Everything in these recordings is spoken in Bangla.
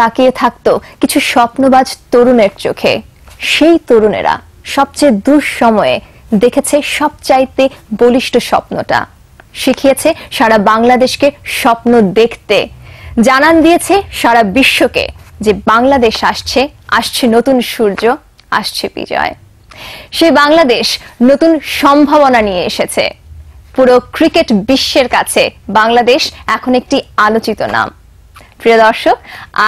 তাকিয়ে থাকতো কিছু স্বপ্নবাজ তরুণের চোখে সেই তরুণেরা সবচেয়ে দুঃসময়ে দেখেছে সবচাইতে বলিষ্ঠ স্বপ্নটা শিখিয়েছে সারা বাংলাদেশকে স্বপ্ন দেখতে জানান দিয়েছে সারা বিশ্বকে যে বাংলাদেশ আসছে আসছে নতুন সূর্য আসছে বিজয় সেই বাংলাদেশ নতুন সম্ভাবনা নিয়ে এসেছে পুরো ক্রিকেট বিশ্বের কাছে বাংলাদেশ এখন একটি আলোচিত নাম প্রিয় দর্শক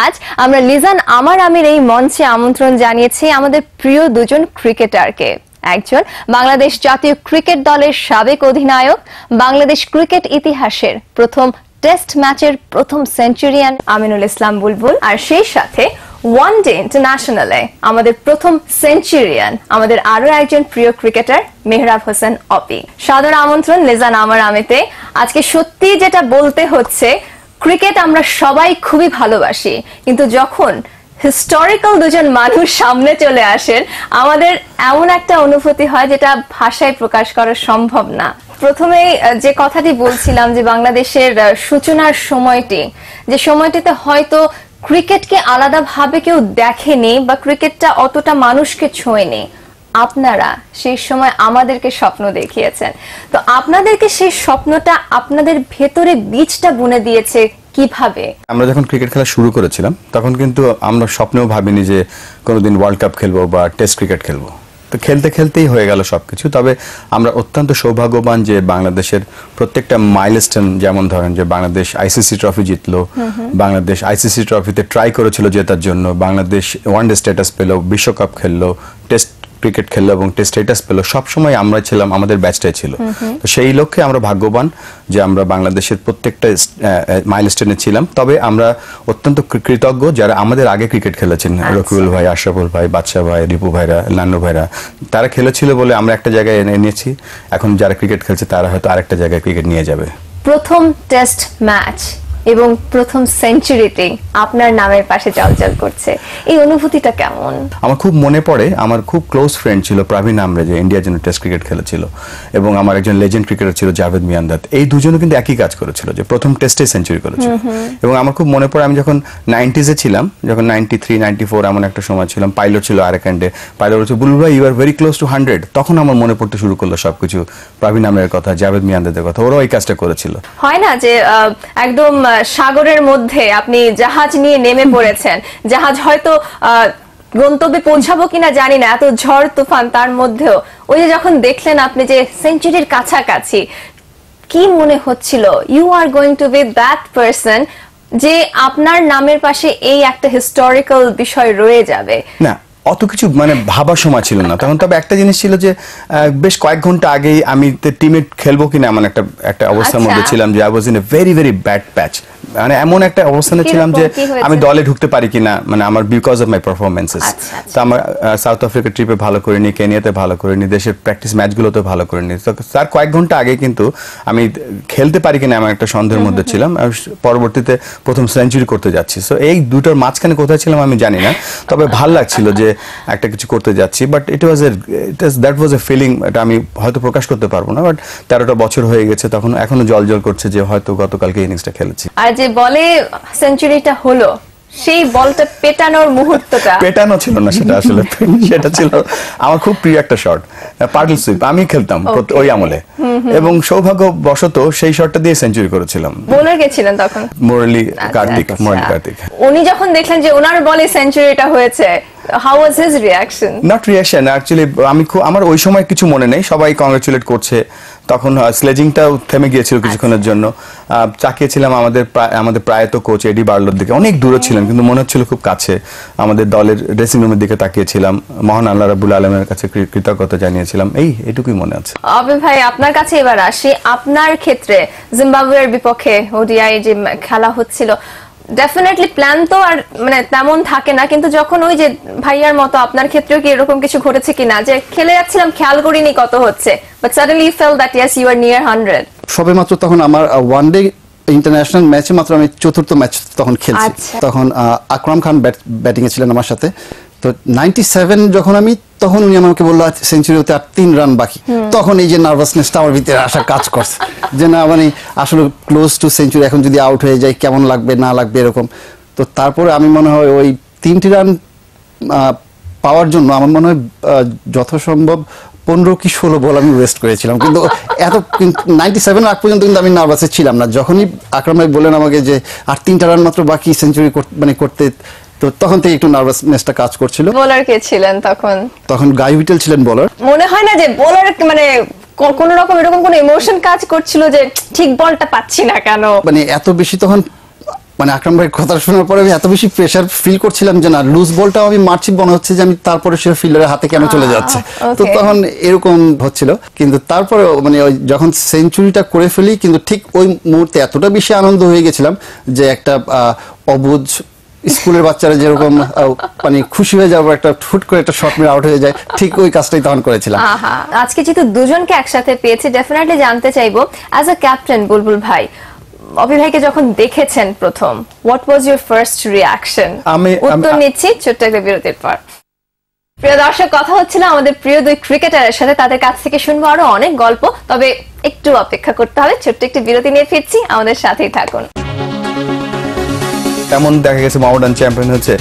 আজ আমরা লিজান আমার আমির এই মঞ্চে আমন্ত্রণ জানিয়েছি আমাদের প্রিয় দুজন ক্রিকেটারকে একজন বাংলাদেশ জাতীয় ক্রিকেট দলের সাবেক অধিনায়ক বাংলাদেশ ক্রিকেট ইতিহাসের প্রথম টেস্ট ম্যাচের প্রথম সেঞ্চুরিয়ান আমিনুল ইসলাম বুলবুল আর সেই সাথে ওয়ান ডে ইন্টারন্যাশনালে আমাদের প্রথম সেঞ্চুরিয়ান আমাদের আরো একজন প্রিয় ক্রিকেটার মেহরাব হোসেন অপি সাদর আমন্ত্রণ লেজান আমার আমেতে আজকে সত্যি যেটা বলতে হচ্ছে ক্রিকেট আমরা সবাই খুবই ভালোবাসি কিন্তু যখন হিস্টোরিক্যাল দুজন মানুষ সামনে চলে আসেন আমাদের এমন একটা অনুভূতি হয় যেটা ভাষায় প্রকাশ করা সম্ভব না প্রথমে যে কথাটি বলছিলাম যে বাংলাদেশের সূচনার সময়টি যে সময়টিতে হয়তো ক্রিকেটকে আলাদাভাবে কেউ দেখেনি বা ক্রিকেটটা অতটা মানুষকে ছোঁয়নি আপনারা সেই সময় আমাদেরকে স্বপ্ন দেখিয়েছেন তো আপনাদেরকে সেই স্বপ্নটা আপনাদের ভেতরে বীজটা বুনে দিয়েছে কিভাবে আমরা যখন ক্রিকেট খেলা শুরু করেছিলাম তখন কিন্তু আমরা স্বপ্নেও ভাবিনি যে কোনোদিন ওয়ার্ল্ড কাপ খেলবো বা টেস্ট ক্রিকেট খেলবো তো খেলতে খেলতেই হয়ে গেল সব কিছু তবে আমরা অত্যন্ত সৌভাগ্যবান যে বাংলাদেশের প্রত্যেকটা মাইলস্টোন যেমন ধরেন যে বাংলাদেশ আইসিসি ট্রফি জিতল বাংলাদেশ আইসিসি ট্রফিতে ট্রাই করেছিল জেতার জন্য বাংলাদেশ ওয়ান ডে স্ট্যাটাস পেল বিশ্বকাপ খেললো টেস্ট ক্রিকেট খেললো এবং টেস্ট স্ট্যাটাস পেলো সবসময় আমরা ছিলাম আমাদের ব্যাচটাই ছিল তো সেই লক্ষ্যে আমরা ভাগ্যবান যে আমরা বাংলাদেশের প্রত্যেকটা মাইল স্টেনে ছিলাম তবে আমরা অত্যন্ত কৃতজ্ঞ যারা আমাদের আগে ক্রিকেট খেলেছেন আচ্ছা। রকিউল ভাই আশরাফুল ভাই বাদশাহ ভাই রিপু ভাইরা নান্নু ভাইরা তারা খেলেছিল বলে আমরা একটা জায়গায় এনে নিয়েছি এখন যারা ক্রিকেট খেলছে তারা হয়তো আরেকটা জায়গায় ক্রিকেট নিয়ে যাবে প্রথম টেস্ট ম্যাচ এবং প্রথম সেঞ্চুরিতে আপনার নামের পাশে জলজল করছে এই অনুভূতিটা কেমন আমার খুব মনে পড়ে আমার খুব ক্লোজ ফ্রেন্ড ছিল প্রাবীণ আমরে যে ইন্ডিয়ার জন্য টেস্ট ক্রিকেট খেলেছিল এবং আমার একজন লেজেন্ড ক্রিকেটার ছিল জাভেদ মিয়ান্দাত এই দুজনও কিন্তু একই কাজ করেছিল যে প্রথম টেস্টে সেঞ্চুরি করেছিল এবং আমার খুব মনে পড়ে আমি যখন নাইনটিজে ছিলাম যখন নাইনটি থ্রি নাইনটি ফোর এমন একটা সময় ছিলাম পাইলট ছিল আরেকান্ডে পাইলট হচ্ছে বুলু ভাই you are very close to hundred তখন আমার মনে পড়তে শুরু করলো সবকিছু প্রাবীণ আমের কথা জাভেদ মিয়ান্দাদের কথা ওরাও এই কাজটা করেছিল হয় না যে একদম সাগরের মধ্যে আপনি জাহাজ নিয়ে নেমে পড়েছেন জাহাজ হয়তো গন্তব্যে পৌঁছাবো কিনা জানি না এত ঝড় তুফান তার মধ্যেও ওই যে যখন দেখলেন আপনি যে সেঞ্চুরির কাছাকাছি কি মনে হচ্ছিল you are going to be that person যে আপনার নামের পাশে এই একটা হিস্টোরিক্যাল বিষয় রয়ে যাবে না অত কিছু মানে ভাবার সময় ছিল না তখন তবে একটা জিনিস ছিল যে বেশ কয়েক ঘন্টা আগেই আমি টিমে খেলবো কিনা এমন একটা একটা অবস্থার মধ্যে আচ্ছা। ছিলাম যে I was in a very very bad patch মানে এমন একটা অবস্থানে ছিলাম যে আমি দলে ঢুকতে পারি কিনা মানে আমার বিকজ অফ মাই পারফরমেন্সেস তো আমার সাউথ আফ্রিকা ট্রিপে ভালো করিনি কেনিয়াতে ভালো করিনি দেশের প্র্যাকটিস ম্যাচগুলোতে ভালো করিনি তো তার কয়েক ঘন্টা আগে কিন্তু আমি খেলতে পারি কিনা আমার একটা সন্দেহের মধ্যে ছিলাম পরবর্তীতে প্রথম সেঞ্চুরি করতে যাচ্ছি সো এই দুটোর মাঝখানে কোথায় ছিলাম আমি জানি না তবে ভাল লাগছিল যে একটা কিছু করতে যাচ্ছি but it was a that was a feeling এটা আমি হয়তো প্রকাশ করতে পারবো না বাট তেরোটা বছর হয়ে গেছে তখন এখনো জল জল করছে যে হয়তো গতকালকে ইনিংসটা খেলেছি আর যে বলে সেঞ্চুরিটা হলো সেই বলটা পেটানোর মুহূর্তটা পেটানো ছিল না সেটা আসলে সেটা ছিল আমার খুব প্রিয় একটা শট পার্টল সুইপ আমি খেলতাম ওই আমলে এবং সৌভাগ্যবশত সেই শটটা দিয়ে সেঞ্চুরি করেছিলাম বোলার গেছিলেন তখন মুরলি কার্তিক মুরলি কার্তিক উনি যখন দেখলেন যে ওনার বলে সেঞ্চুরিটা হয়েছে how was his reaction not reaction actually আমি আমার ওই সময় কিছু মনে নেই সবাই কংগ্রাচুলেট করছে তখন স্লেজিংটাও থেমে গিয়েছিল কিছুক্ষণের আচ্ছা। জন্য চাকিয়েছিলাম আমাদের আমাদের প্রায়ত কোচ এডি বার্লোর দিকে অনেক দূরে ছিলেন কিন্তু মনে হচ্ছিল খুব কাছে আমাদের দলের ড্রেসিং রুমের দিকে তাকিয়েছিলাম মহান আল্লাহ রাবুল আলমের কাছে কৃতজ্ঞতা জানিয়েছিলাম এই এটুকুই মনে আছে আবে ভাই আপনার কাছে এবার আসি আপনার ক্ষেত্রে জিম্বাবুয়ের বিপক্ষে ওডিআই যে খেলা হচ্ছিল ডেফিনেটলি প্ল্যান তো আর মানে তেমন থাকে না কিন্তু যখন ওই যে ভাইয়ার মতো আপনার ক্ষেত্রেও কি এরকম কিছু ঘটেছে কিনা যে খেলে যাচ্ছিলাম খেয়াল করিনি কত হচ্ছে but suddenly you fell that yes you are near hundred সবে মাত্র তখন আমার ওয়ান ডে ইন্টারন্যাশনাল ম্যাচে মাত্র আমি চতুর্থ ম্যাচ তখন খেলছি আচ্ছা। তখন আকরাম খান ব্যাটিং এ ছিলেন আমার সাথে তো নাইনটি সেভেন যখন আমি তখন উনি আমাকে বললো হতে আর তিন রান বাকি তখন এই যে নার্ভাসনেসটা আমার ভিতরে আসা কাজ করছে যে না মানে আসলে ক্লোজ টু সেঞ্চুরি এখন যদি আউট হয়ে যায় কেমন লাগবে না লাগবে এরকম তো তারপরে আমি মনে হয় ওই তিনটি রান পাওয়ার জন্য আমার মনে হয় যথাসম্ভব পনেরো কি ষোলো বল আমি ওয়েস্ট করেছিলাম কিন্তু এত কিন্তু নাইনটি সেভেন আগ পর্যন্ত কিন্তু আমি নার্ভাসে ছিলাম না যখনই আকরাম ভাই বললেন আমাকে যে আর তিনটা রান মাত্র বাকি সেঞ্চুরি মানে করতে তো তখন থেকে একটু নার্ভাসনেসটা কাজ করছিল বোলার কে ছিলেন তখন তখন গাই হুইটেল ছিলেন বোলার মনে হয় না যে বোলার মানে কোন রকম এরকম কোন ইমোশন কাজ করছিল যে ঠিক বলটা পাচ্ছি না কেন মানে এত বেশি তখন মানে আকরাম ভাই কথা শোনার পরে আমি এত বেশি প্রেশার ফিল করছিলাম যে না লুজ বলটাও আমি মারছি মনে হচ্ছে যে আমি তারপরে সে ফিল্ডারের হাতে কেন চলে যাচ্ছে তো তখন এরকম হচ্ছিল কিন্তু তারপরে মানে ওই যখন সেঞ্চুরিটা করে ফেলি কিন্তু ঠিক ওই মুহূর্তে এতটা বেশি আনন্দ হয়ে গেছিলাম যে একটা অবুজ স্কুলের বাচ্চারা যেরকম মানে খুশি হয়ে যাওয়ার একটা ঠুট করে একটা শর্ট মেরে আউট হয়ে যায় ঠিক ওই কাজটাই তখন করেছিলাম আজকে যেহেতু দুজনকে একসাথে পেয়েছি ডেফিনেটলি জানতে চাইবো অ্যাজ আ ক্যাপ্টেন বুলবুল ভাই অভিভাইকে যখন দেখেছেন প্রথম what was your first reaction আমি উত্তর নিচ্ছি ছোট্ট একটা বিরতির পর প্রিয় দর্শক কথা হচ্ছিল আমাদের প্রিয় দুই ক্রিকেটারের সাথে তাদের কাছ থেকে শুনবো আরো অনেক গল্প তবে একটু অপেক্ষা করতে হবে ছোট্ট একটি বিরতি নিয়ে ফিরছি আমাদের সাথেই থাকুন এমন দেখা গেছে মাওডান চ্যাম্পিয়ন হচ্ছে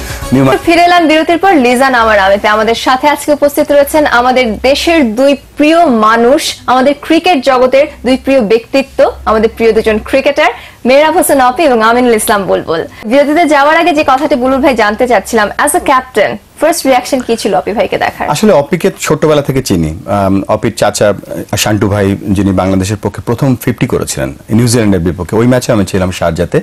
ফিরে এলাম বিরতির পর লিজা নামার আমেতে আমাদের সাথে আজকে উপস্থিত রয়েছেন আমাদের দেশের দুই প্রিয় মানুষ আমাদের ক্রিকেট জগতের দুই প্রিয় ব্যক্তিত্ব আমাদের প্রিয় দুজন ক্রিকেটার মেহরাব হোসেন অপি এবং আমিনুল ইসলাম বুলবুল বিরতিতে যাওয়ার আগে যে কথাটি বুলুল ভাই জানতে চাচ্ছিলাম as a captain first reaction কি ছিল অপি ভাইকে দেখার আসলে অপিকে ছোটবেলা থেকে চিনি অপির চাচা শান্টু ভাই যিনি বাংলাদেশের পক্ষে প্রথম ফিফটি করেছিলেন নিউজিল্যান্ডের বিপক্ষে ওই ম্যাচে আমি ছিলাম সারজাতে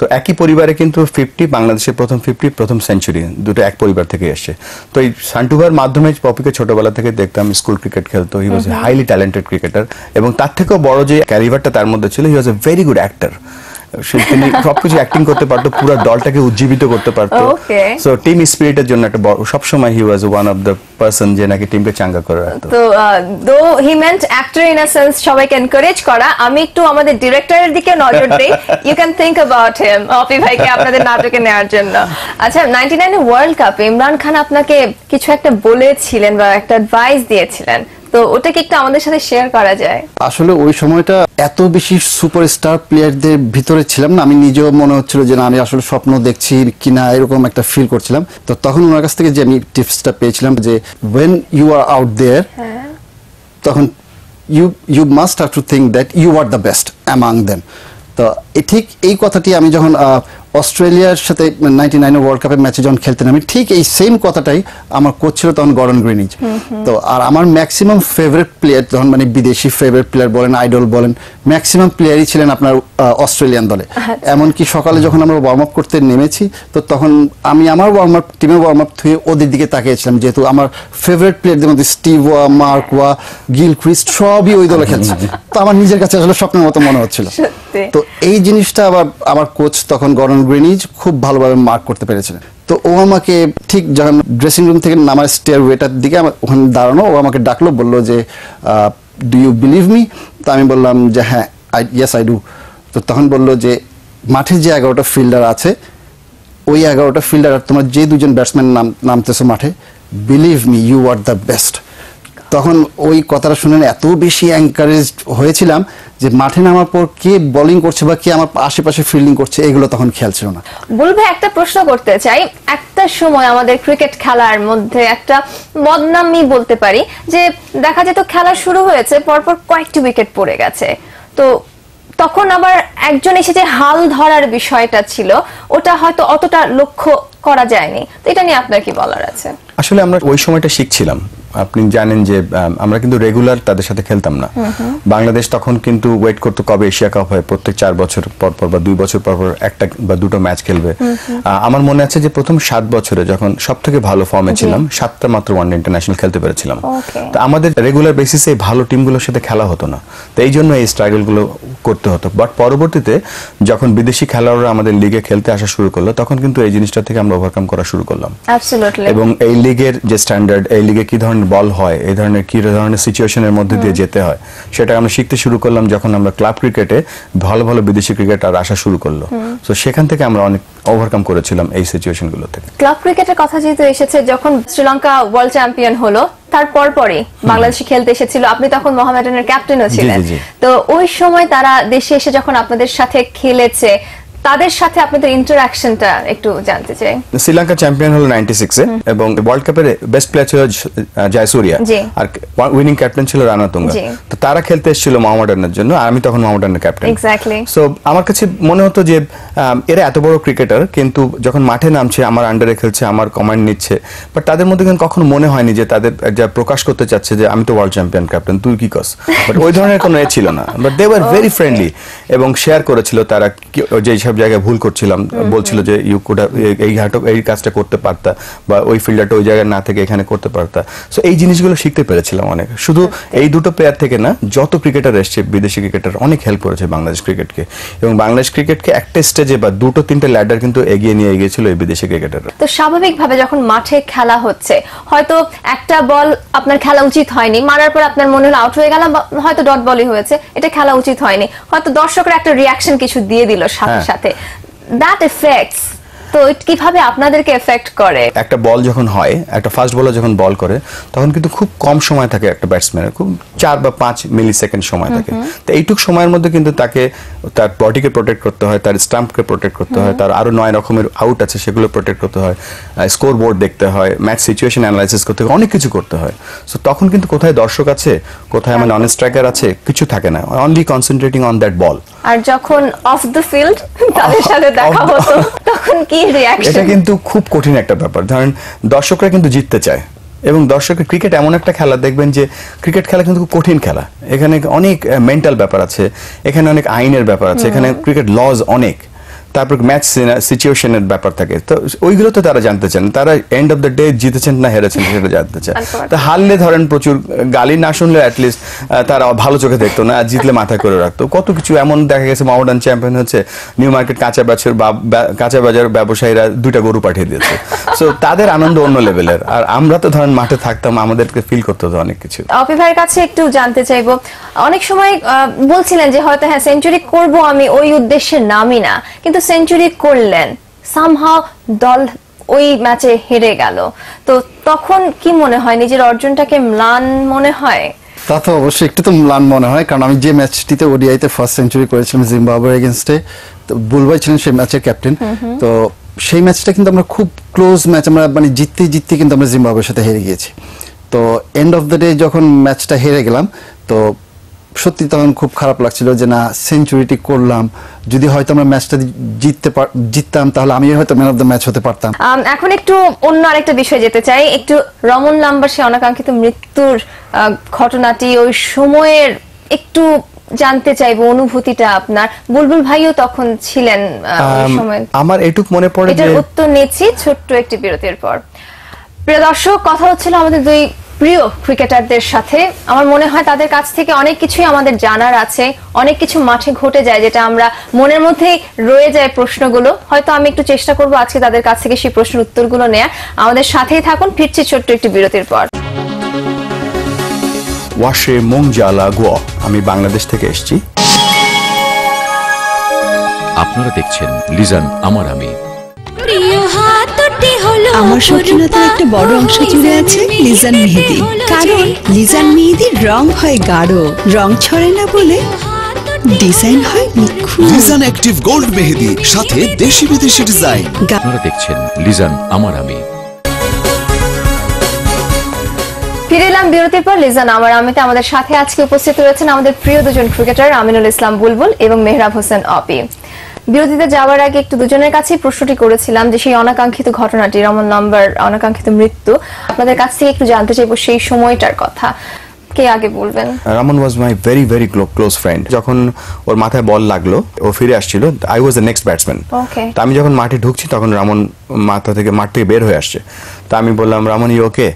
তো একই পরিবারে কিন্তু ফিফটি বাংলাদেশের প্রথম ফিফটি প্রথম সেঞ্চুরি দুটো এক পরিবার থেকে এসছে তো এই শান্টু ভাইয়ের মাধ্যমে অপিকে ছোটবেলা থেকে দেখতাম স্কুল ক্রিকেট খেলতো he was highly talented cricketer এবং তার থেকেও বড় যে ক্যারিভারটা তার মধ্যে ছিল he was a very good actor তিনি সবকিছু অ্যাক্টিং করতে পারতো পুরো দলটাকে উজ্জীবিত করতে পারতো সো টিম স্পিরিটের জন্য একটা he was one of the যে নাকি টিমকে চাঙ্গা করে রাখতো তো though he meant actor in a sense সবাইকে এনকারেজ করা আমি একটু আমাদের ডিরেক্টরের দিকে নজর দেই you can think about him Opi ভাইকে আপনাদের নাটকে নেওয়ার জন্য আচ্ছা 99 এ ওয়ার্ল্ড কাপে ইমরান খান আপনাকে কিছু একটা বলেছিলেন বা একটা অ্যাডভাইস দিয়েছিলেন তো ওটাকে একটু আমাদের সাথে শেয়ার করা যায় আসলে ওই সময়টা এত বেশি সুপারস্টার প্লেয়ারদের ভিতরে ছিলাম না আমি নিজেও মনে হচ্ছিল যে আমি আসলে স্বপ্ন দেখছি কিনা এরকম একটা ফিল করছিলাম তো তখন ওনার কাছ থেকে যে আমি টিপসটা পেয়েছিলাম যে when you are out there তখন you you must have to think that you are the best among them তো ঠিক এই কথাটি আমি যখন অস্ট্রেলিয়ার সাথে নাইনটি নাইন ওয়ার্ল্ড কাপের ম্যাচে যখন খেলতেন আমি ঠিক এই সেম কথাটাই আমার কোচ ছিল তখন গরন গ্রিনিজ তো আর আমার ম্যাক্সিমাম ফেভারিট প্লেয়ার তখন মানে বিদেশি ফেভারিট প্লেয়ার বলেন আইডল বলেন ম্যাক্সিমাম প্লেয়ারই ছিলেন আপনার অস্ট্রেলিয়ান দলে আচ্ছা। এমনকি সকালে যখন আমরা ওয়ার্ম আপ করতে নেমেছি তো তখন আমি আমার ওয়ার্ম আপ টিমে ওয়ার্ম আপ থুয়ে ওদের দিকে তাকিয়েছিলাম যেহেতু আমার ফেভারিট প্লেয়ারদের মধ্যে মার্ক মার্কওয়া গিল ক্রিস্ট সবই ওই দলে খেলছে তো আমার নিজের কাছে আসলে স্বপ্নের মতো মনে হচ্ছিল তো এই জিনিসটা আবার আমার কোচ তখন গরন ডন গ্রিনিজ খুব ভালোভাবে মার্ক করতে পেরেছিলেন তো ও আমাকে ঠিক যখন ড্রেসিং রুম থেকে নামার ওয়েটার দিকে আমার ওখানে দাঁড়ানো ও আমাকে ডাকলো বললো যে ডু ইউ বিলিভ মি তো আমি বললাম যে হ্যাঁ আই ইয়েস আই ডু তো তখন বললো যে মাঠে যে এগারোটা ফিল্ডার আছে ওই এগারোটা ফিল্ডার তোমার যে দুজন ব্যাটসম্যান নাম নামতেছো মাঠে believe me you are the best তখন ওই কথাটা শুনে এত বেশি এনকারেজ হয়েছিলাম যে মাঠে নামার পর কে বোলিং করছে বা কে আমার আশেপাশে ফিল্ডিং করছে এগুলো তখন খেয়াল ছিল না বলবে একটা প্রশ্ন করতে চাই একটা সময় আমাদের ক্রিকেট খেলার মধ্যে একটা বদনামই বলতে পারি যে দেখা যেত খেলা শুরু হয়েছে পরপর কয়েকটি উইকেট পড়ে গেছে তো তখন আবার একজন এসে যে হাল ধরার বিষয়টা ছিল ওটা হয়তো অতটা লক্ষ্য করা যায়নি তো এটা নিয়ে আপনার কি বলার আছে আসলে আমরা ওই সময়টা শিখছিলাম আপনি জানেন যে আমরা কিন্তু রেগুলার তাদের সাথে খেলতাম না বাংলাদেশ তখন কিন্তু ওয়েট করতো কবে এশিয়া কাপ হয় প্রত্যেক চার বছর পর পর বা দুই বছর পর পর একটা বা দুটো ম্যাচ খেলবে আমার মনে আছে যে প্রথম সাত বছরে যখন সব থেকে ভালো ফর্মে ছিলাম সাতটা মাত্র ওয়ান ইন্টারন্যাশনাল খেলতে পেরেছিলাম তো আমাদের রেগুলার বেসিসে ভালো টিমগুলোর সাথে খেলা হতো না তো এই জন্য এই স্ট্রাগলগুলো করতে হতো বাট পরবর্তীতে যখন বিদেশি খেলোয়াড়রা আমাদের লিগে খেলতে আসা শুরু করলো তখন কিন্তু এই জিনিসটা থেকে আমরা ওভারকাম করা শুরু করলাম এবং এই লিগের যে স্ট্যান্ডার্ড এই লিগে কি ধরনের ধরনের বল হয় এই ধরনের কী ধরনের সিচুয়েশনের মধ্যে দিয়ে যেতে হয় সেটা আমরা শিখতে শুরু করলাম যখন আমরা ক্লাব ক্রিকেটে ভালো ভালো বিদেশি ক্রিকেটার আসা শুরু করলো তো সেখান থেকে আমরা অনেক ওভারকাম করেছিলাম এই সিচুয়েশনগুলো থেকে ক্লাব ক্রিকেটের কথা যেহেতু এসেছে যখন শ্রীলঙ্কা ওয়ার্ল্ড চ্যাম্পিয়ন হলো তারপর পরে বাংলাদেশে খেলতে এসেছিল আপনি তখন মোহামেডানের ক্যাপ্টেনও ছিলেন তো ওই সময় তারা দেশে এসে যখন আপনাদের সাথে খেলেছে তাদের সাথে আপনাদের ইন্টারঅ্যাকশনটা একটু জানতে চাই শ্রীলঙ্কা চ্যাম্পিয়ন হলো 96 এ এবং ওয়ার্ল্ড কাপের বেস্ট প্লেয়ার ছিল জয়সুরিয়া আর উইনিং ক্যাপ্টেন ছিল রানা তুঙ্গা তো তারা খেলতে এসেছিল মোহামেডানের জন্য আর আমি তখন মোহামেডানের ক্যাপ্টেন এক্স্যাক্টলি সো আমার কাছে মনে হতো যে এরা এত বড় ক্রিকেটার কিন্তু যখন মাঠে নামছে আমার আন্ডারে খেলছে আমার কমান্ড নিচ্ছে বাট তাদের মধ্যে কিন্তু কখনো মনে হয়নি যে তাদের যা প্রকাশ করতে চাচ্ছে যে আমি তো ওয়ার্ল্ড চ্যাম্পিয়ন ক্যাপ্টেন তুই কি কস বাট ওই ধরনের কোনো এ ছিল না but they were very friendly এবং শেয়ার করেছিল তারা যে সব জায়গায় ভুল করছিলাম বলছিল যে ইউ কুড এই ঘাট এই কাজটা করতে পারতা বা ওই ফিল্ডারটা ওই জায়গায় না থেকে এখানে করতে পারতা সো এই জিনিসগুলো শিখতে পেরেছিলাম অনেক শুধু আচ্ছা। এই দুটো প্লেয়ার থেকে না যত ক্রিকেটার এসছে বিদেশি ক্রিকেটার অনেক হেল্প করেছে বাংলাদেশ ক্রিকেটকে এবং বাংলাদেশ ক্রিকেটকে একটা স্টেজে বা দুটো তিনটে ল্যাডার কিন্তু এগিয়ে নিয়ে গিয়েছিল এই বিদেশি ক্রিকেটার তো স্বাভাবিকভাবে যখন মাঠে খেলা হচ্ছে হয়তো একটা বল আপনার খেলা উচিত হয়নি মারার পর আপনার মনে হলো আউট হয়ে গেলাম হয়তো ডট বলই হয়েছে এটা খেলা উচিত হয়নি হয়তো দর্শকরা একটা রিয়াকশন কিছু দিয়ে দিল সাথে হ্যাঁ। সাথে সাথে দ্যাট এফেক্টস তো কিভাবে আপনাদেরকে এফেক্ট করে একটা বল যখন হয় একটা ফাস্ট বলার যখন বল করে তখন কিন্তু খুব কম সময় থাকে একটা ব্যাটসম্যানের খুব চার বা পাঁচ মিলি সেকেন্ড সময় থাকে তো এইটুক সময়ের মধ্যে কিন্তু তাকে তার বডিকে প্রোটেক্ট করতে হয় তার স্টাম্পকে প্রোটেক্ট করতে হয় তার আরও নয় রকমের আউট আছে সেগুলো প্রোটেক্ট করতে হয় স্কোর বোর্ড দেখতে হয় ম্যাচ সিচুয়েশন অ্যানালাইসিস করতে হয় অনেক কিছু করতে হয় সো তখন কিন্তু কোথায় দর্শক আছে কোথায় আমার নন স্ট্রাইকার আছে কিছু থাকে না only concentrating on that ball আর যখন অফ দ্য ফিল্ড তাদের সাথে দেখা হতো তখন কি রিয়াকশন এটা কিন্তু খুব কঠিন একটা ব্যাপার ধরেন দর্শকরা কিন্তু জিততে চায় এবং দর্শকের ক্রিকেট এমন একটা খেলা দেখবেন যে ক্রিকেট খেলা কিন্তু খুব কঠিন খেলা এখানে অনেক মেন্টাল ব্যাপার আছে এখানে অনেক আইনের ব্যাপার আছে এখানে ক্রিকেট লজ অনেক তারপর ম্যাচ সিচুয়েশনের ব্যাপার থাকে তো ওইগুলো তো তারা জানতে চান তারা এন্ড অফ দ্য ডে জিতেছেন না হেরেছেন সেটা জানতে চান তো হারলে ধরেন প্রচুর গালি না শুনলে অ্যাটলিস্ট তারা ভালো চোখে দেখতো না জিতলে মাথা করে রাখতো কত কিছু এমন দেখা গেছে মডার্ন চ্যাম্পিয়ন হচ্ছে নিউ মার্কেট কাঁচা বাজার কাঁচা বাজার ব্যবসায়ীরা দুইটা গরু পাঠিয়ে দিয়েছে সো তাদের আনন্দ অন্য লেভেলের আর আমরা তো ধরেন মাঠে থাকতাম আমাদেরকে ফিল করতে হতো অনেক কিছু অফি ভাইয়ের কাছে একটু জানতে চাইব অনেক সময় বলছিলেন যে হয়তো হ্যাঁ সেঞ্চুরি করব আমি ওই উদ্দেশ্যে নামি না কিন্তু সেঞ্চুরি করলেন সামহাও দল ওই ম্যাচে হেরে গেল তো তখন কি মনে হয় নিজের অর্জনটাকে ম্লান মনে হয় তা তো অবশ্যই একটু তো ম্লান মনে হয় কারণ আমি যে ম্যাচটিতে ওডিআইতে ফার্স্ট সেঞ্চুরি করেছিলাম জিম্বাবুয়ের এগেনস্টে তো বুলবাই ছিলেন সেই ম্যাচের ক্যাপ্টেন তো সেই ম্যাচটা কিন্তু আমরা খুব ক্লোজ ম্যাচ আমরা মানে জিততে জিততে কিন্তু আমরা জিম্বাবুয়ের সাথে হেরে গিয়েছি তো এন্ড অফ দ্য ডে যখন ম্যাচটা হেরে গেলাম তো সত্যি তখন খুব খারাপ লাগছিল যে না সেঞ্চুরিটি করলাম যদি হয়তো আমরা ম্যাচটা জিততে জিততাম তাহলে আমি হয়তো ম্যান অফ দ্য ম্যাচ হতে পারতাম এখন একটু অন্য আরেকটা বিষয়ে যেতে চাই একটু রমন লাম্বার সে অনাকাঙ্ক্ষিত মৃত্যুর ঘটনাটি ওই সময়ের একটু জানতে চাইবো অনুভূতিটা আপনার বুলবুল ভাইও তখন ছিলেন আমার এটুক মনে পড়ে যে উত্তর নেছি ছোট্ট একটি বিরতির পর প্রিয় দর্শক কথা হচ্ছিল আমাদের দুই প্রিয় ক্রিকেটারদের সাথে আমার মনে হয় তাদের কাছ থেকে অনেক কিছুই আমাদের জানার আছে অনেক কিছু মাঠে ঘটে যায় যেটা আমরা মনের মধ্যেই রয়ে যায় প্রশ্নগুলো হয়তো আমি একটু চেষ্টা করব আজকে তাদের কাছ থেকে সেই প্রশ্নের উত্তরগুলো নেয়া আমাদের সাথেই থাকুন ফিরছি ছোট্ট একটি বিরতির পর ওয়াশে মোংজালা গো আমি বাংলাদেশ থেকে এসেছি আপনারা দেখছেন লিজান আমার আমি আমার সচেতনতার একটা বড় অংশ জুড়ে আছে লিজান মেহেদি কারণ লিজান মেহেদির রং হয় গাঢ় রং ছড়ে না বলে ডিজাইন হয় নিখুঁত লিজান অ্যাক্টিভ গোল্ড মেহেদি সাথে দেশি বিদেশি ডিজাইন আপনারা দেখছেন লিজান আমার আমি ফিরে এলাম বিরতির পর লিজান আমার আমিতে আমাদের সাথে আজকে উপস্থিত রয়েছেন আমাদের প্রিয় দুজন ক্রিকেটার আমিনুল ইসলাম বুলবুল এবং মেহরাব হোসেন অপি বিরতিতে যাওয়ার আগে একটু দুজনের কাছেই প্রশ্নটি করেছিলাম যে সেই অনাকাঙ্ক্ষিত ঘটনাটি রমন নাম্বার অনাকাঙ্ক্ষিত মৃত্যু আপনাদের কাছ থেকে একটু জানতে চাইবো সেই সময়টার কথা কে আগে বলবেন Raman was my very very close friend যখন ওর মাথায় বল লাগলো ও ফিরে আসছিল I was the next batsman তো আমি যখন মাঠে ঢুকছি তখন রামন মাথা থেকে মাঠ থেকে বের হয়ে আসছে তো আমি বললাম রামন ইউ ওকে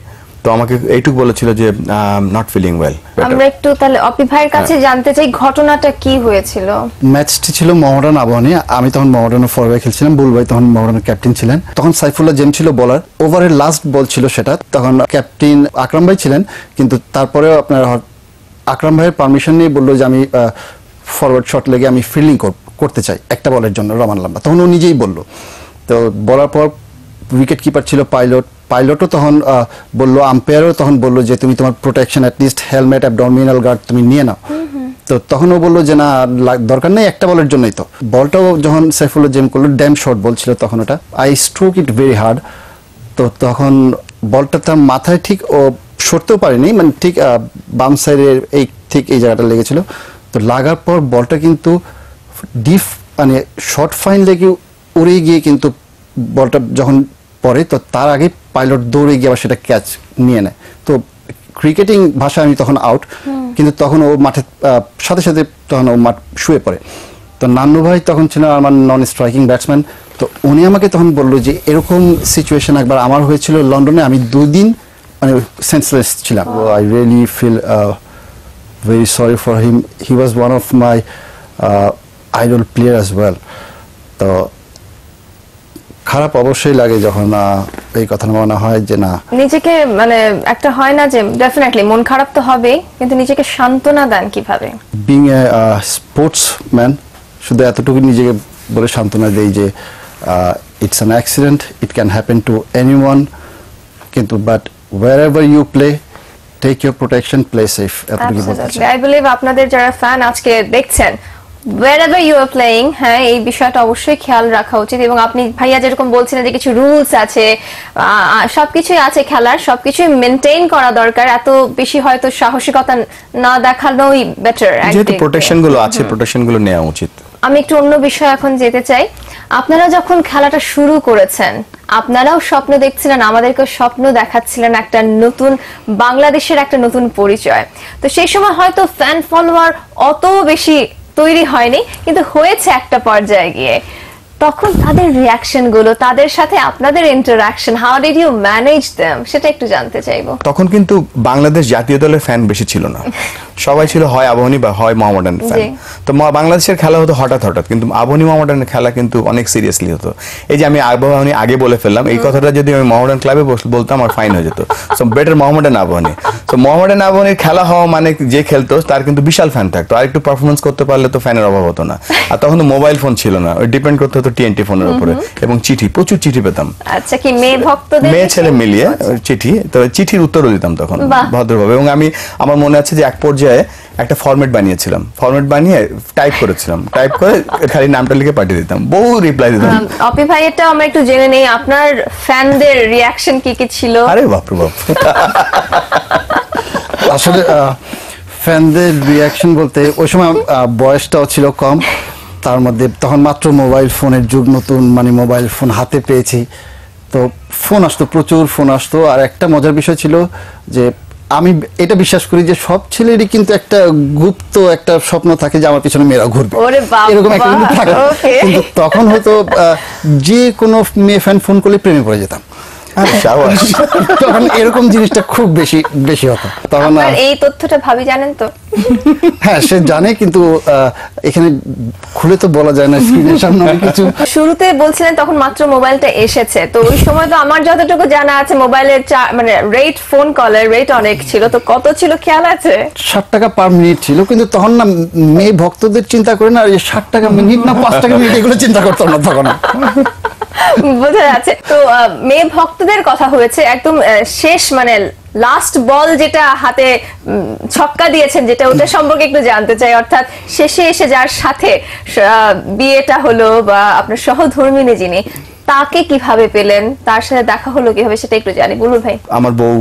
তো আমাকে এইটুক বলেছিল যে নট ফিলিং ওয়েল আমরা একটু তাহলে অপি ভাইয়ের কাছে হ্যাঁ। জানতে চাই ঘটনাটা কি হয়েছিল ম্যাচটি ছিল মহরান আবাহনী আমি তখন মহরানের ফরওয়ার্ড খেলছিলাম ভাই তখন মহরানের ক্যাপ্টেন ছিলেন তখন সাইফুল্লাহ জেম ছিল বলার ওভারের লাস্ট বল ছিল সেটা তখন ক্যাপ্টেন আকরাম ভাই ছিলেন কিন্তু তারপরেও আপনার আকরাম ভাইয়ের পারমিশন নিয়ে বললো যে আমি ফরওয়ার্ড শট লেগে আমি ফিল্ডিং করতে চাই একটা বলের জন্য রমান লাম্বা তখন ও নিজেই বলল তো বলার পর উইকেট কিপার ছিল পাইলট পাইলটও তখন বললো আম্পায়ারও তখন বললো যে তুমি তোমার protection at least helmet abdominal guard তুমি নিয়ে নাও তো তখন ও বললো যে না দরকার নেই একটা বলের জন্যই তো বলটাও যখন সাইফুল্লাহ জেম করলো ড্যাম শর্ট বলছিল তখন ওটা I stroke it very hard তো তখন বলটা তার মাথায় ঠিক ও সরতেও পারেনি মানে ঠিক বাম সাইডের এই ঠিক এই জায়গাটা লেগেছিল তো লাগার পর বলটা কিন্তু ডিপ মানে শর্ট ফাইন লেগে উড়ে গিয়ে কিন্তু বলটা যখন পড়ে তো তার আগে পাইলট দৌড়ে গিয়ে আবার সেটা ক্যাচ নিয়ে নেয় তো ক্রিকেটিং ভাষা আমি তখন আউট কিন্তু তখন ও মাঠে সাথে সাথে তখন ও মাঠ শুয়ে পড়ে তো নান্নু ভাই তখন ছিলেন আমার নন স্ট্রাইকিং ব্যাটসম্যান তো উনি আমাকে তখন বললো যে এরকম সিচুয়েশন একবার আমার হয়েছিল লন্ডনে আমি দুদিন মানে সেন্সলেস ছিলাম I really feel very sorry for him he was one of my idol player as well তো খারাপ অবশ্যই লাগে যখন এই কথা মনে হয় যে না নিজেকে মানে একটা হয় না যে ডেফিনেটলি মন খারাপ তো হবে কিন্তু নিজেকে সান্ত্বনা দেন কিভাবে বিং এ স্পোর্টসম্যান শুধু এতটুকু নিজেকে বলে সান্ত্বনা দেই যে it's an accident it can happen to any one কিন্তু but wherever you play take your protection play safe এতটুকু আই বিলিভ আপনাদের যারা ফ্যান আজকে দেখছেন wherever you are playing হ্যাঁ এই বিষয়টা অবশ্যই খেয়াল রাখা উচিত এবং আপনি ভাইয়া যেরকম বলছিলেন যে কিছু রুলস আছে সবকিছুই আছে খেলার সবকিছুই মেনটেন করা দরকার এত বেশি হয়তো সাহসিকতা না দেখানোই বেটার যেহেতু প্রোটেকশন গুলো আছে প্রোটেকশন গুলো নেওয়া উচিত আমি একটু অন্য বিষয় এখন যেতে চাই আপনারা যখন খেলাটা শুরু করেছেন আপনারাও স্বপ্ন দেখছিলেন আমাদেরকে স্বপ্ন দেখাচ্ছিলেন একটা নতুন বাংলাদেশের একটা নতুন পরিচয় তো সেই সময় হয়তো ফ্যান ফলোয়ার অত বেশি তৈরি হয়নি কিন্তু হয়েছে একটা পর্যায়ে গিয়ে তখন তাদের রিয়াকশন গুলো তাদের সাথে আপনাদের interaction how did you manage them সেটা একটু জানতে চাইবো তখন কিন্তু বাংলাদেশ জাতীয় দলের ফ্যান বেশি ছিল না সবাই ছিল হয় আবহনী বা হয় মোহামডান ফ্যান তো বাংলাদেশের খেলা হতো হঠাৎ হঠাৎ কিন্তু আবহনী মোহামডানের খেলা কিন্তু অনেক সিরিয়াসলি হতো এই যে আমি আবহনী আগে বলে ফেললাম এই কথাটা যদি আমি মোহামডান ক্লাবে বলতাম আমার ফাইন হয়ে যেত সো বেটার মোহামডান আবহনী তো মোহামডান আবহনীর খেলা হওয়া মানে যে খেলতো তার কিন্তু বিশাল ফ্যান থাকতো আর একটু পারফরমেন্স করতে পারলে তো ফ্যানের অভাব হতো না আর তখন তো মোবাইল ফোন ছিল না ওই ডিপেন্ড করতে হতো টিএনটি ফোনের উপরে এবং চিঠি প্রচুর চিঠি পেতাম আচ্ছা কি মেয়ে ভক্তদের মেয়ে ছেলে মিলিয়ে চিঠি তবে চিঠির উত্তরও দিতাম তখন ভদ্রভাবে এবং আমি আমার মনে আছে যে এক পর্যায়ে একটা ফরম্যাট বানিয়েছিলাম ফরম্যাট বানিয়ে টাইপ করেছিলাম টাইপ করে খালি নামটা লিখে পাঠিয়ে দিতাম বহু রিপ্লাই দিতাম অপি ভাই এটা আমরা একটু জেনে নেই আপনার ফ্যানদের রিয়াকশন কি কি ছিল আরে বাপ রে বাপ আসলে ফ্যানদের রিয়াকশন বলতে ওই সময় বয়সটাও ছিল কম তার মধ্যে তখন মাত্র মোবাইল ফোনের যুগ নতুন মানে মোবাইল ফোন হাতে পেয়েছি তো ফোন আসতো প্রচুর ফোন আসতো আর একটা মজার বিষয় ছিল যে আমি এটা বিশ্বাস করি যে সব ছেলেরই কিন্তু একটা গুপ্ত একটা স্বপ্ন থাকে যে আমার পিছনে মেয়েরা ঘুরবে এরকম একটা কিন্তু তখন হয়তো যে কোনো মেয়ে ফ্যান ফোন করলে প্রেমে পড়ে যেতাম আচ্ছা, তখন এরকম জিনিসটা খুব বেশি বেশি হতো তখন এই তথ্যটা ভাবি জানেন তো হ্যাঁ সে জানে কিন্তু এখানে খুলে তো বলা যায় না স্ক্রিনের সামনে কিছু শুরুতে বলছিলেন তখন মাত্র মোবাইলটা এসেছে তো ওই সময় তো আমার যতটুকু জানা আছে মোবাইলের মানে রেট ফোন কলের রেট অনেক ছিল তো কত ছিল খেয়াল আছে ষাট টাকা পার মিনিট ছিল কিন্তু তখন না মেয়ে ভক্তদের চিন্তা করে না ষাট টাকা মিনিট না পাঁচ টাকা মিনিট এগুলো চিন্তা করতাম না তখন বোঝা যাচ্ছে তো মেয়ে ভক্তদের কথা হয়েছে একদম শেষ মানে লাস্ট বল যেটা হাতে ছক্কা দিয়েছেন যেটা ওটা সম্পর্কে একটু জানতে চাই অর্থাৎ শেষে এসে যার সাথে বিয়েটা হলো বা আপনার সহধর্মিনী যিনি তাকে কিভাবে পেলেন তার সাথে দেখা হলো কিভাবে সেটা একটু জানি বলুন ভাই আমার বউ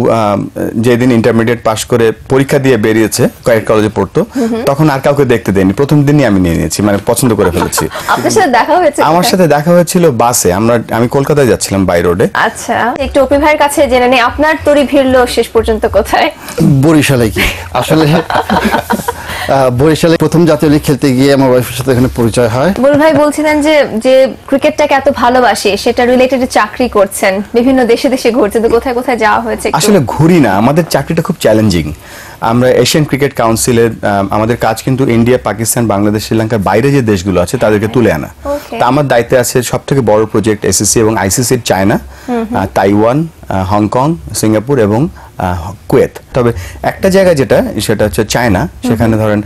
যেদিন ইন্টারমিডিয়েট পাশ করে পরীক্ষা দিয়ে বেরিয়েছে কয়েক কলেজে পড়তো তখন আর কাউকে দেখতে দেয়নি প্রথম দিনই আমি নিয়ে নিয়েছি মানে পছন্দ করে ফেলেছি আপনার সাথে দেখা হয়েছে আমার সাথে দেখা হয়েছিল বাসে আমরা আমি কলকাতায় যাচ্ছিলাম বাই রোডে আচ্ছা একটু অপি ভাইয়ের কাছে জেনে নেই আপনার তরি ভিড়লো শেষ পর্যন্ত কোথায় বরিশালে কি আসলে বরিশালে প্রথম জাতীয় লীগ খেলতে গিয়ে আমার ওয়াইফের সাথে এখানে পরিচয় হয় বল ভাই বলছিলেন যে যে ক্রিকেটটাকে এত ভালোবাসি সেটা রিলেটেড চাকরি করছেন বিভিন্ন দেশে দেশে ঘুরছে তো কোথায় কোথায় যাওয়া হয়েছে আসলে ঘুরি না আমাদের চাকরিটা খুব চ্যালেঞ্জিং আমরা এশিয়ান ক্রিকেট কাউন্সিলের আমাদের কাজ কিন্তু ইন্ডিয়া পাকিস্তান বাংলাদেশ শ্রীলঙ্কার বাইরে যে দেশগুলো আছে তাদেরকে তুলে আনা তা আমার দায়িত্বে আছে সব থেকে বড় প্রজেক্ট এসএসসি এবং আইসিসির চায়না তাইওয়ান হংকং সিঙ্গাপুর এবং কুয়েত তবে একটা জায়গা যেটা সেটা হচ্ছে চায়না সেখানে ধরেন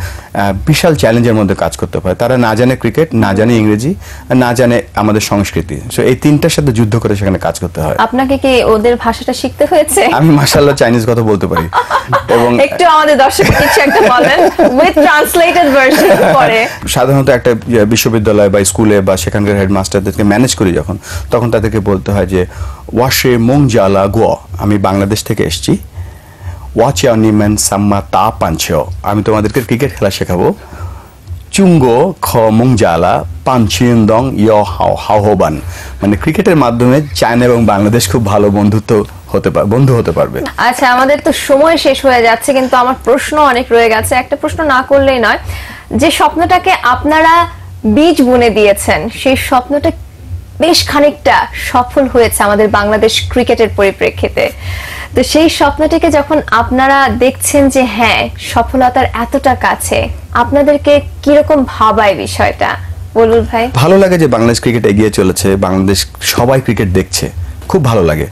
বিশাল চ্যালেঞ্জের মধ্যে কাজ করতে পারে তারা না জানে ক্রিকেট না জানে ইংরেজি না জানে আমাদের সংস্কৃতি সো এই তিনটার সাথে যুদ্ধ করে সেখানে কাজ করতে হয় আপনাকে কি ওদের ভাষাটা শিখতে হয়েছে আমি মাশাআল্লাহ চাইনিজ কথা বলতে পারি এবং একটু আমাদের দর্শক কিছু একটা বলেন উইথ ট্রান্সলেটেড ভার্সন পরে সাধারণত একটা ইয়ে, বিশ্ববিদ্যালয় বা স্কুলে বা সেখানকার হেডমাস্টারদেরকে ম্যানেজ করি যখন তখন তাদেরকে বলতে হয় যে ওয়াশে মং জালা গোয়া আমি বাংলাদেশ থেকে এসছি ওয়াচ অনিমেন সাম্মা তা পাঞ্চ আমি তোমাদেরকে ক্রিকেট খেলা শেখাবো চুঙ্গো খ মুংজালা পাঞ্চিয়ন্দং ইয় হাও হাওহবান মানে ক্রিকেটের মাধ্যমে চায়না এবং বাংলাদেশ খুব ভালো বন্ধুত্ব হতে পারে বন্ধু হতে পারবে আচ্ছা আমাদের তো সময় শেষ হয়ে যাচ্ছে কিন্তু আমার প্রশ্ন অনেক রয়ে গেছে একটা প্রশ্ন না করলেই নয় যে স্বপ্নটাকে আপনারা বীজ বুনে দিয়েছেন সেই স্বপ্নটা বেশ খানিকটা সফল হয়েছে আমাদের বাংলাদেশ ক্রিকেটের পরিপ্রেক্ষিতে তো সেই স্বপ্নটিকে যখন আপনারা দেখছেন যে হ্যাঁ সফলতার এতটা কাছে আপনাদেরকে কিরকম ভাবায় বিষয়টা বলুন ভাই ভালো লাগে যে বাংলাদেশ ক্রিকেট এগিয়ে চলেছে বাংলাদেশ সবাই ক্রিকেট দেখছে খুব ভালো লাগে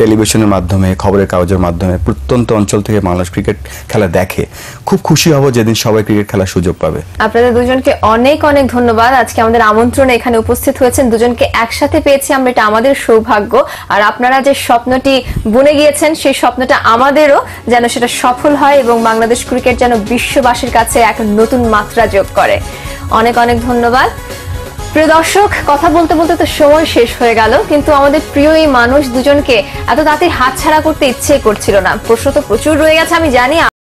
টেলিভিশনের মাধ্যমে খবরের কাগজের মাধ্যমে প্রত্যন্ত অঞ্চল থেকে মানুষ ক্রিকেট খেলা দেখে খুব খুশি হব যেদিন সবাই ক্রিকেট খেলার সুযোগ পাবে আপনাদের দুজনকে অনেক অনেক ধন্যবাদ আজকে আমাদের আমন্ত্রণে এখানে উপস্থিত হয়েছেন দুজনকে একসাথে পেয়েছি আমরা এটা আমাদের সৌভাগ্য আর আপনারা যে স্বপ্নটি বুনে গিয়েছেন সেই স্বপ্নটা আমাদেরও যেন সেটা সফল হয় এবং বাংলাদেশ ক্রিকেট যেন বিশ্ববাসীর কাছে এক নতুন মাত্রা যোগ করে অনেক অনেক ধন্যবাদ প্রিয় দর্শক কথা বলতে বলতে তো সময় শেষ হয়ে গেল কিন্তু আমাদের প্রিয় এই মানুষ দুজনকে এত তাড়াতাড়ি হাতছাড়া করতে ইচ্ছে করছিল না প্রশ্ন তো প্রচুর রয়ে গেছে আমি জানি